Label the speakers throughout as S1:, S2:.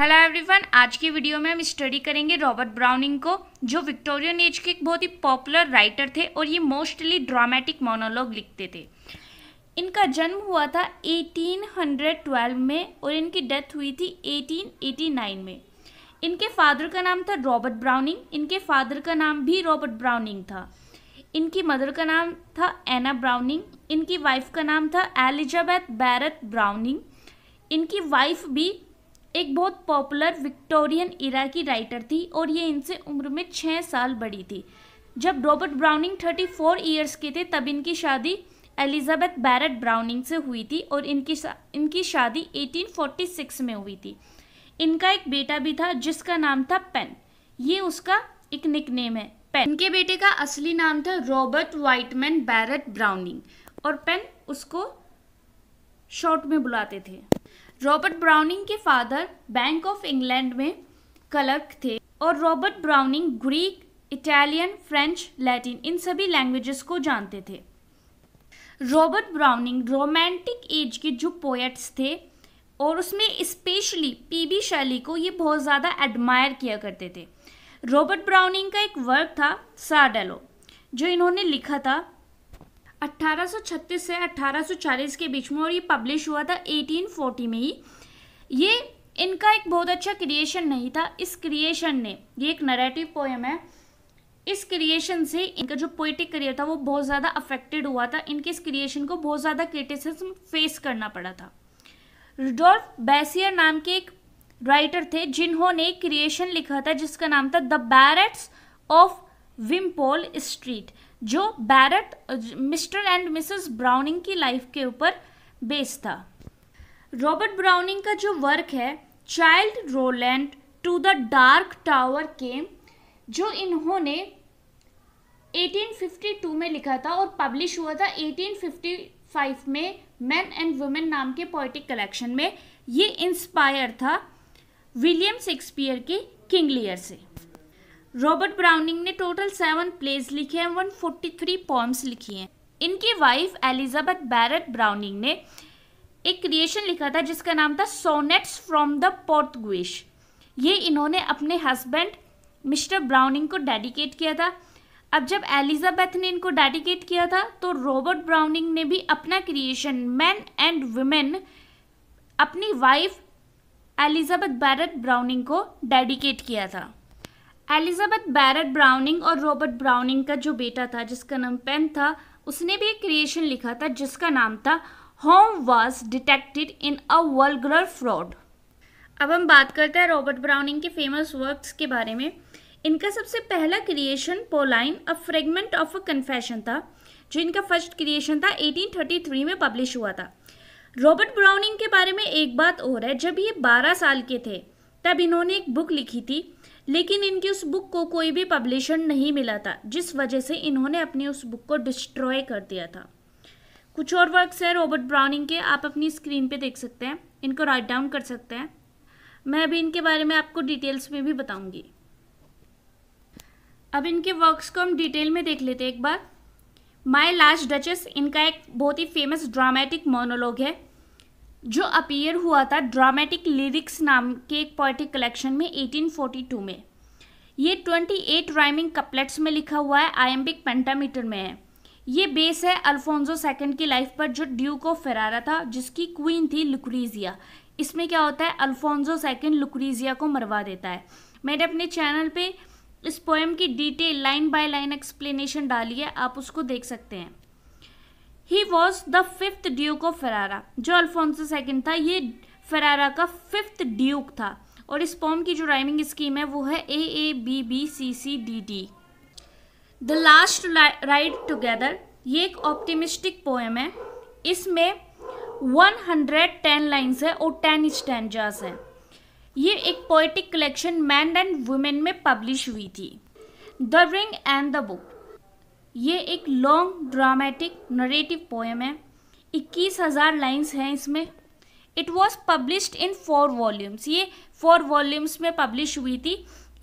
S1: hello everyone आज की video में हम स्टडी करेंगे रॉबर्ट ब्राउनिंग को जो विक्टोरियन एज के एक बहुत ही पॉपुलर राइटर थे और ये मोस्टली ड्रामेटिक मोनोलॉग लिखते थे इनका जन्म हुआ था 1812 में और इनकी डेथ हुई थी 1889 में इनके फादर का नाम था रॉबर्ट ब्राउनिंग इनके फादर का नाम भी रॉबर्ट ब्राउनिंग था इनकी मदर का नाम था एना ब्राउनिंग इनकी वाइफ का नाम था एलिजाबैथ बैरथ ब्राउनिंग इनकी वाइफ भी एक बहुत पॉपुलर विक्टोरियन इरा की राइटर थी और ये इनसे उम्र में छः साल बड़ी थी जब Robert Browning thirty four years के थे तब इनकी शादी एलिजाबेथ बैरट ब्राउनिंग से हुई थी और इनकी शा, इनकी शादी 1846 में हुई थी इनका एक बेटा भी था जिसका नाम था पेन ये उसका एक निक नेम है पेन इनके बेटे का असली नाम था रॉबर्ट वाइटमैन बैरट ब्राउनिंग और पेन उसको शॉर्ट में बुलाते थे रॉबर्ट ब्राउनिंग के फादर बैंक ऑफ इंग्लैंड में क्लर्क थे और Robert Browning Greek Italian French Latin इन सभी लैंग्वेजेस को जानते थे रॉबर्ट ब्राउनिंग रोमांटिक एज के जो पोएट्स थे और उसमें स्पेशली पीबी शैली को ये बहुत ज़्यादा एडमायर किया करते थे रॉबर्ट ब्राउनिंग का एक वर्क था साडेलो जो इन्होंने लिखा था 1836 से 1840 के बीच में और ये पब्लिश हुआ था 1840 में ही ये इनका एक बहुत अच्छा क्रिएशन नहीं था इस क्रिएशन ने ये एक नरेटिव पोएम है इस क्रिएशन से इनका जो पोइटिक करियर था वो बहुत ज़्यादा अफेक्टेड हुआ था इनके इस क्रिएशन को बहुत ज़्यादा क्रिटिसिज्म फेस करना पड़ा था रुडोल्फ बैसियर नाम के एक राइटर थे जिन्होंने क्रिएशन लिखा था जिसका नाम था The Barretts of Wimpole Street जो Barrett Mr and Mrs Browning की लाइफ के ऊपर बेस था रॉबर्ट ब्राउनिंग का जो वर्क है Childe Roland to the Dark Tower came जो इन्होंने 1852 में लिखा था और पब्लिश हुआ था 1855 में मैन एंड वुमेन नाम के पोइटिक कलेक्शन में ये इंस्पायर था विलियम शेक्सपियर के किंग लियर से रॉबर्ट ब्राउनिंग ने टोटल सेवन प्लेज लिखे हैं वन थ्री पॉइम्स लिखी हैं इनकी वाइफ एलिजाबेथ बैरट ब्राउनिंग ने एक क्रिएशन लिखा था जिसका नाम था सोनेट्स फ्रॉम द पोर्तगुइश ये इन्होंने अपने हस्बैंड मिस्टर ब्राउनिंग को डेडिकेट किया था अब जब एलिजाबेथ ने इनको डेडिकेट किया था तो रॉबर्ट ब्राउनिंग ने भी अपना क्रिएशन मैन एंड वुमेन अपनी वाइफ एलिजाबेथ बैरट ब्राउनिंग को डेडिकेट किया था एलिजाबेथ बैरट ब्राउनिंग और रॉबर्ट ब्राउनिंग का जो बेटा था जिसका नाम पेन था उसने भी एक क्रिएशन लिखा था जिसका नाम था home was detected in a world fraud अब हम बात करते हैं रॉबर्ट ब्राउनिंग के फेमस वर्क्स के बारे में इनका सबसे पहला creation Pauline a fragment of a confession था जो इनका फर्स्ट क्रिएशन था 1833 में पब्लिश हुआ था रॉबर्ट ब्राउनिंग के बारे में एक बात और है जब ये 12 साल के थे तब इन्होंने एक बुक लिखी थी लेकिन इनकी उस बुक को कोई भी पब्लिशर नहीं मिला था जिस वजह से इन्होंने अपनी उस बुक को डिस्ट्रॉय कर दिया था कुछ और वर्क्स है रॉबर्ट ब्राउनिंग के आप अपनी स्क्रीन पे देख सकते हैं इनको राइट डाउन कर सकते हैं मैं अभी इनके बारे में आपको डिटेल्स में भी बताऊंगी अब इनके वर्क्स को हम डिटेल में देख लेते हैं एक बार माई लास्ट डचेस इनका एक बहुत ही फेमस ड्रामेटिक मोनोलॉग है जो अपीयर हुआ था ड्रामेटिक लिरिक्स नाम के एक पोइटिक कलेक्शन में 1842 में ये 28 राइमिंग कपलेट्स में लिखा हुआ है आयम्बिक पेंटामीटर में है ये बेस है अल्फोंजो सेकंड की लाइफ पर जो ड्यूक ऑफ फेरारा था जिसकी क्वीन थी लुक्रीजिया इसमें क्या होता है अल्फोंजो सेकंड लुक्रीजिया को मरवा देता है मैंने अपने चैनल पे इस पोएम की detail line by line explanation डाली है आप उसको देख सकते हैं he was the fifth Duke of Ferrara जो अल्फोंसो सेकेंड था ये फरारा का फिफ्थ ड्यूक था और इस पॉम की जो राइमिंग स्कीम है वो है A A B B C C D D The Last Ride Together ये एक ऑप्टिमिस्टिक पोएम है इसमें 110 लाइंस है और 10 स्टैंडर्स हैं ये एक poetic collection Men and Women में पब्लिश हुई थी The Ring and the Book ये एक लॉन्ग ड्रामेटिक नरेटिव पोएम है इक्कीस हज़ार लाइन्स हैं इसमें it was published in four volumes ये फोर वॉल्यूम्स में पब्लिश हुई थी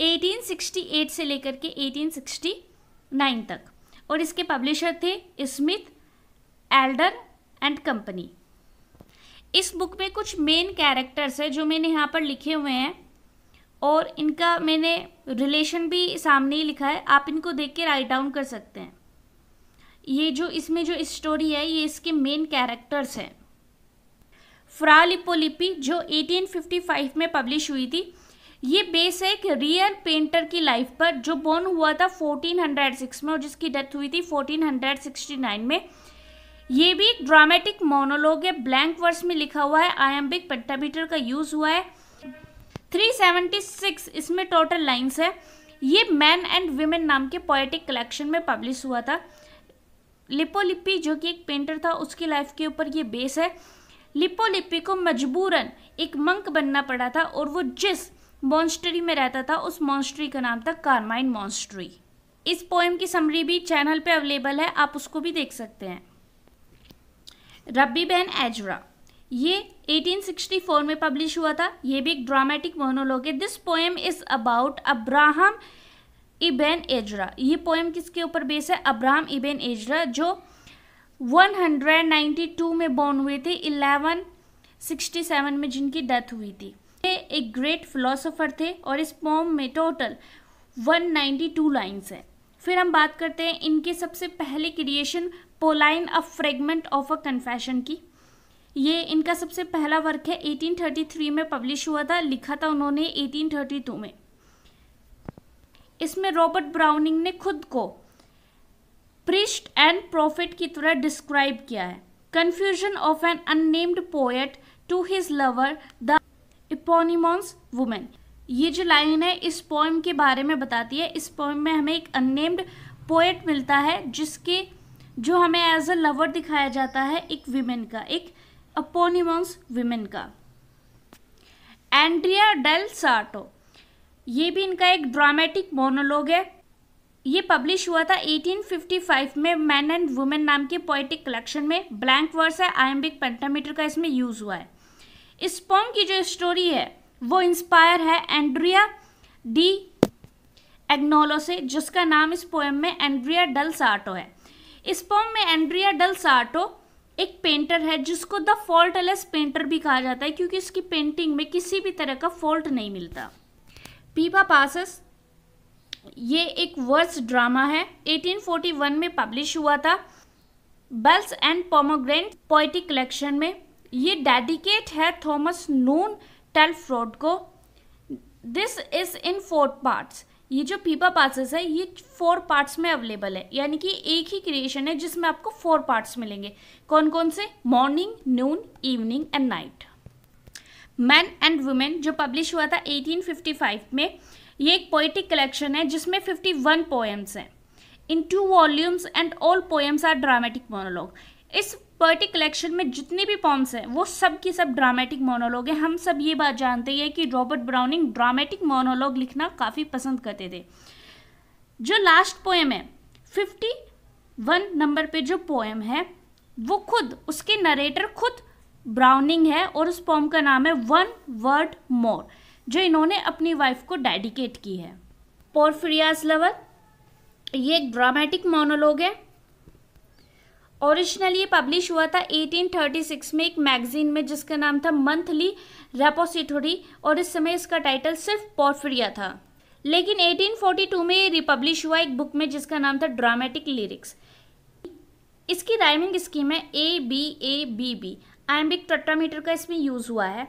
S1: 1868 से लेकर के 1869 तक और इसके पब्लिशर थे स्मिथ एल्डर एंड कंपनी इस बुक में कुछ मेन कैरेक्टर्स हैं जो मैंने यहाँ पर लिखे हुए हैं और इनका मैंने रिलेशन भी सामने ही लिखा है आप इनको देख के राइट डाउन कर सकते हैं ये जो इसमें जो स्टोरी है ये इसके मेन कैरेक्टर्स हैं फ्रालिपोलिपी जो 1855 में पब्लिश हुई थी ये बेस है एक रियल पेंटर की लाइफ पर जो बोर्न हुआ था 1406 में और जिसकी डेथ हुई थी 1469 में ये भी एक ड्रामेटिक मोनोलॉग है ब्लैंक वर्स में लिखा हुआ है आयम्बिक पेंटामीटर का यूज़ हुआ है 376 इसमें टोटल लाइंस है ये मैन एंड वीमेन नाम के पोएटिक कलेक्शन में पब्लिश हुआ था लिपोलिपि जो कि एक पेंटर था उसकी लाइफ के ऊपर ये बेस है लिपोलिपि को मजबूरन एक मंक बनना पड़ा था और वो जिस मॉन्स्ट्री में रहता था उस मॉन्स्ट्री का नाम था कारमाइन मॉन्स्ट्री इस पोएम की समरी भी चैनल पे अवेलेबल है आप उसको भी देख सकते हैं रब्बी बहन एजरा ये 1864 में पब्लिश हुआ था ये भी एक ड्रामेटिक मोनोलॉग है this poem is about Abraham Ibn Ezra ये पोएम किसके ऊपर बेस है अब्राहम इबेन एजरा जो 192 में बॉर्न हुए थे 1167 में जिनकी डेथ हुई थी ये एक ग्रेट फिलोसोफर थे और इस पोम में टोटल 192 लाइंस हैं फिर हम बात करते हैं इनके सबसे पहले creation Pauline a fragment of a confession की ये इनका सबसे पहला वर्क है 1833 में पब्लिश हुआ था लिखा था उन्होंने 1832 में इसमें रॉबर्ट ब्राउनिंग ने खुद को प्रिस्ट एंड प्रॉफिट की तरह डिस्क्राइब किया है confusion of an unnamed poet to his lover the eponymous women ये जो लाइन है इस पोएम के बारे में बताती है इस पोएम में हमें एक अननेम्ड पोएट मिलता है जिसके जो हमें एज अ लवर दिखाया जाता है एक वीमेन का एक अपोनिमोन्स वीमेन का एंड्रिया डेल साटो ये भी इनका एक ड्रामेटिक मोनोलॉग है ये पब्लिश हुआ था 1855 में मैन एंड वुमेन नाम के पोइटिक कलेक्शन में ब्लैंक वर्स है आयम्बिक पेंटामीटर का इसमें यूज़ हुआ है इस पॉम की जो स्टोरी है वो इंस्पायर है एंड्रिया डी एग्नोलो से जिसका नाम इस पोएम में एंड्रिया डल साटो है इस पोम में एंड्रिया डल साटो एक पेंटर है जिसको द फॉल्टलेस पेंटर भी कहा जाता है क्योंकि इसकी पेंटिंग में किसी भी तरह का फॉल्ट नहीं मिलता पीपा पासस ये एक वर्स ड्रामा है 1841 में पब्लिश हुआ था Bells and Pomegranates poetic collection में ये डेडिकेट है थॉमस नून टेल्फ्रोड को this is in four parts ये जो पीपा पासिस है ये फोर पार्ट्स में अवेलेबल है यानी कि एक ही क्रिएशन है जिसमें आपको फोर पार्ट्स मिलेंगे कौन कौन से morning noon evening and night Men and Women जो पब्लिश हुआ था 1855 में ये एक पोइटिक कलेक्शन है जिसमें 51 पोएम्स हैं in two volumes and all poems are dramatic monologue इस पोइटिक कलेक्शन में जितने भी पॉम्स हैं वो सब की सब ड्रामेटिक मोनोलॉग हैं हम सब ये बात जानते हैं कि रॉबर्ट ब्राउनिंग ड्रामेटिक मोनोलॉग लिखना काफ़ी पसंद करते थे जो लास्ट पोएम है फिफ्टी वन नंबर पे जो पोएम है वो खुद उसके नरेटर खुद ब्राउनिंग है और उस पॉम का नाम है वन वर्ड मोर जो इन्होंने अपनी वाइफ को डेडिकेट की है पोर्फिरियाज लवर ये एक ड्रामेटिक मोनोलॉग है ओरिजिनली ये पब्लिश हुआ था 1836 में एक मैगजीन में जिसका नाम था मंथली रेपोसिटोरी और इस समय इसका टाइटल सिर्फ पोर्फिरिया था लेकिन 1842 में रिपब्लिश हुआ एक बुक में जिसका नाम था ड्रामेटिक लिरिक्स इसकी राइमिंग स्कीम है A B A B B iambic tetrameter का इसमें यूज़ हुआ है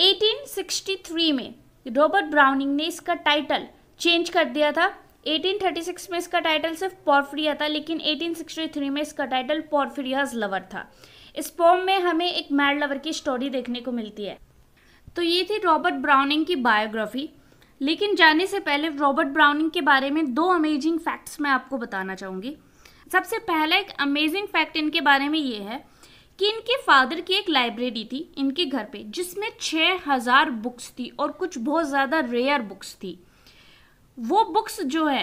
S1: 1863 में रॉबर्ट ब्राउनिंग ने इसका टाइटल चेंज कर दिया था 1836 में इसका टाइटल सिर्फ पॉर्फ्रिया था लेकिन 1863 में इसका टाइटल पॉर्फ्रियाज लवर था इस पॉम में हमें एक मैड लवर की स्टोरी देखने को मिलती है तो ये थी रॉबर्ट ब्राउनिंग की बायोग्राफी लेकिन जाने से पहले रॉबर्ट ब्राउनिंग के बारे में दो अमेजिंग फैक्ट्स मैं आपको बताना चाहूँगी सबसे पहला एक अमेजिंग फैक्ट इनके बारे में ये है कि इनके फादर की एक लाइब्रेरी थी इनके घर पे जिसमें छः हज़ार बुक्स थी और कुछ बहुत ज़्यादा रेयर बुक्स थी वो बुक्स जो है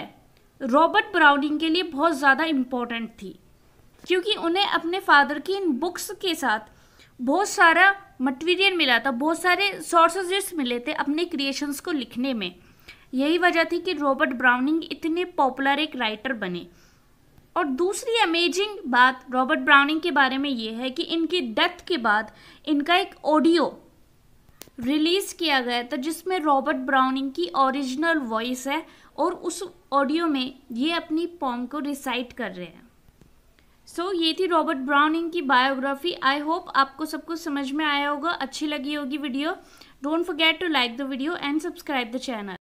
S1: रॉबर्ट ब्राउनिंग के लिए बहुत ज़्यादा इम्पोर्टेंट थी क्योंकि उन्हें अपने फादर की इन बुक्स के साथ बहुत सारा मटेरियल मिला था बहुत सारे सोर्सेज मिले थे अपने क्रिएशंस को लिखने में यही वजह थी कि रॉबर्ट ब्राउनिंग इतने पॉपुलर एक राइटर बने और दूसरी अमेजिंग बात रॉबर्ट ब्राउनिंग के बारे में ये है कि इनकी डेथ के बाद इनका एक ऑडियो रिलीज़ किया गया था जिसमें रॉबर्ट ब्राउनिंग की ओरिजिनल वॉइस है और उस ऑडियो में ये अपनी पॉम को रिसाइट कर रहे हैं सो so, ये थी रॉबर्ट ब्राउनिंग की बायोग्राफी आई होप आपको सब कुछ समझ में आया होगा अच्छी लगी होगी video don't forget to like the video and subscribe the channel